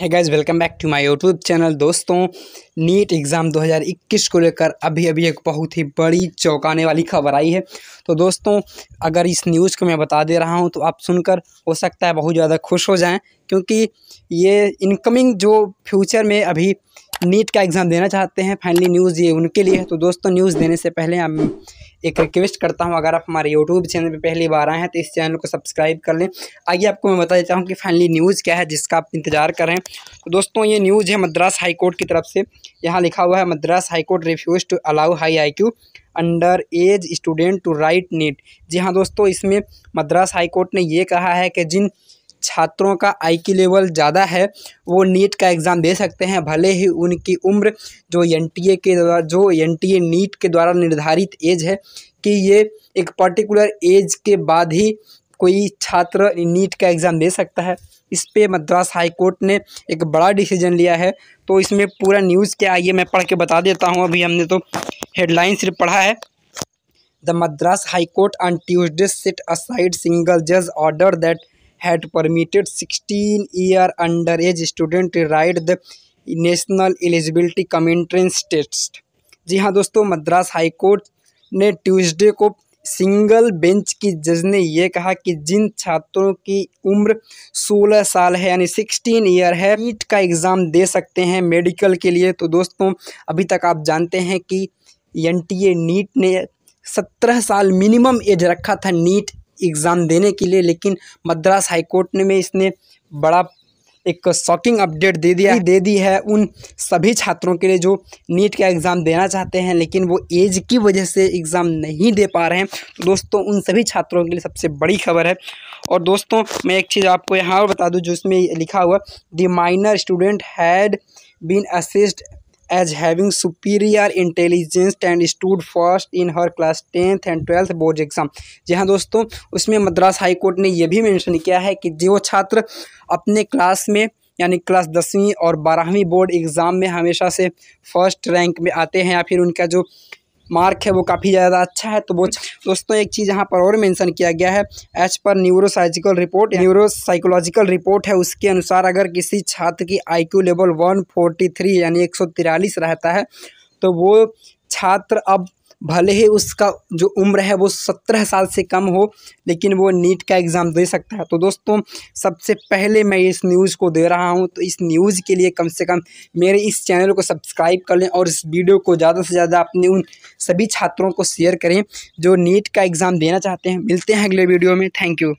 है guys welcome back to my YouTube channel दोस्तों NEET exam 2021 को लेकर अभी अभी एक बहुत ही बड़ी चौंकाने वाली खबर आई है तो दोस्तों अगर इस न्यूज़ को मैं बता दे रहा हूं तो आप सुनकर हो सकता है बहुत ज़्यादा खुश हो जाएं क्योंकि ये इनकमिंग जो फ्यूचर में अभी नीट का एग्ज़ाम देना चाहते हैं फाइनली न्यूज़ ये उनके लिए है तो दोस्तों न्यूज़ देने से पहले हम एक रिक्वेस्ट करता हूँ अगर आप हमारे यूट्यूब चैनल पर पहली बार आए हैं तो इस चैनल को सब्सक्राइब कर लें आगे आपको मैं बता देता हूँ कि फाइनली न्यूज़ क्या है जिसका आप इंतजार करें तो दोस्तों ये न्यूज़ है मद्रास हाईकोर्ट की तरफ से यहाँ लिखा हुआ है Madras high court refuse to allow high I Q under age student to write NEET जी हाँ दोस्तों इसमें मद्रास हाईकोर्ट ने ये कहा है कि जिन छात्रों का आई की लेवल ज़्यादा है वो नीट का एग्ज़ाम दे सकते हैं भले ही उनकी उम्र जो एन के द्वारा जो एन नीट के द्वारा निर्धारित एज है कि ये एक पर्टिकुलर एज के बाद ही कोई छात्र नीट का एग्ज़ाम दे सकता है इस पे मद्रास हाई कोर्ट ने एक बड़ा डिसीजन लिया है तो इसमें पूरा न्यूज़ क्या आइए मैं पढ़ के बता देता हूँ अभी हमने तो हेडलाइन सिर्फ पढ़ा है the Madras high court on Tuesday set aside single जज order that had permitted 16 year under age student write the national eligibility cum entrance test जी हाँ दोस्तों मद्रास हाई कोर्ट ने ट्यूसडे को सिंगल बेंच की जज ने यह कहा कि जिन छात्रों की उम्र 16 साल है यानी 16 ईयर है नीट का एग्ज़ाम दे सकते हैं मेडिकल के लिए तो दोस्तों अभी तक आप जानते हैं कि एन नीट ने 17 साल मिनिमम एज रखा था नीट एग्ज़ाम देने के लिए लेकिन मद्रास हाईकोर्ट ने में इसने बड़ा एक शॉकिंग अपडेट दे दिया दे दी है उन सभी छात्रों के लिए जो नीट का एग्ज़ाम देना चाहते हैं लेकिन वो एज की वजह से एग्ज़ाम नहीं दे पा रहे हैं तो दोस्तों उन सभी छात्रों के लिए सबसे बड़ी खबर है और दोस्तों मैं एक चीज़ आपको यहाँ और बता दूँ जो इसमें लिखा हुआ the minor student had been assessed as having superior intelligence and stood first in her class tenth and twelfth board exam जी हाँ दोस्तों उसमें मद्रास हाई कोर्ट ने यह भी मैंशन किया है कि जो छात्र अपने क्लास में यानी क्लास दसवीं और बारहवीं बोर्ड एग्ज़ाम में हमेशा से फर्स्ट रैंक में आते हैं या फिर उनका जो मार्क है वो काफ़ी ज़्यादा अच्छा है तो वो दोस्तों एक चीज़ यहाँ पर और मेंशन किया गया है as per न्यूरोसाइजिकल report neuropsychological report है उसके अनुसार अगर किसी छात्र की आईक्यू लेवल 143 यानी एक रहता है तो वो छात्र अब भले ही उसका जो उम्र है वो सत्रह साल से कम हो लेकिन वो नीट का एग्ज़ाम दे सकता है तो दोस्तों सबसे पहले मैं इस न्यूज़ को दे रहा हूं तो इस न्यूज़ के लिए कम से कम मेरे इस चैनल को सब्सक्राइब कर लें और इस वीडियो को ज़्यादा से ज़्यादा अपने उन सभी छात्रों को शेयर करें जो नीट का एग्ज़ाम देना चाहते हैं मिलते हैं अगले वीडियो में थैंक यू